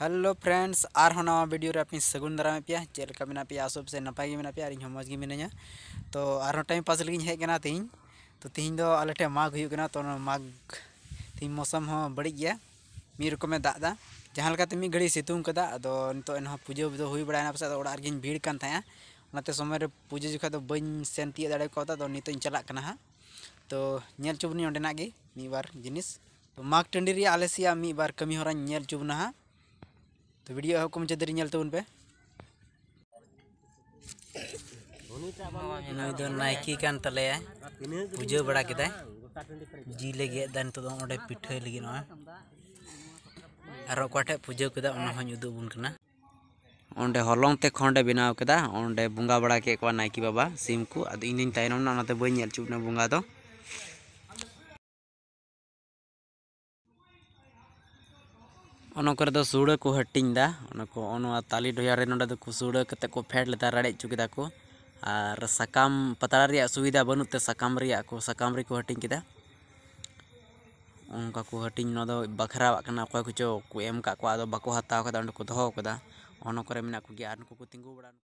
hello friends और हो नवा वीडियो अपनी सगुन दारा पे चलका मेपे सब से नपाय पे मज़ मे तो टाइम पास लगे हेकन तीन तो तीन दो आलेटे माघ हो तो माघ तीन मौसम हो बड़ी गया मी रकम दादा जहाँ तो तो तो तीन मी घड़ी सितुम का अब नित पूजा हो बड़ा भीड़कन थे समय पुजो जो तो बी सेन तीय दाड़ा नित चलना हाँ तो चुबनी अंडेना जिनिस तो माघ टंडी आलेसिया मी बार कमी होल चुबना हाँ तो वीडियो एह को मुझे दरी हाँ, तो उनपे नाइकी कान तले बुझे बड़ा किए जिले गेदन पिठ लगे और पूजा के उदबा अंडे हलंग खंडे बनाव के बंगा बड़ा के नाइकी बाबा सीम को अद इन तयना बी एल तो सूड़ा को हटिंदा ताली डोहर ना सूड़ा को फेड लेता रड़े चुकेदा को और साकाम पताड़ा सुविधा बनूते साकाम को साकाम को हटिंग उनका को हटिंग बखरावा अको को एम का बाको हत्या को दोको को तीगू बड़ा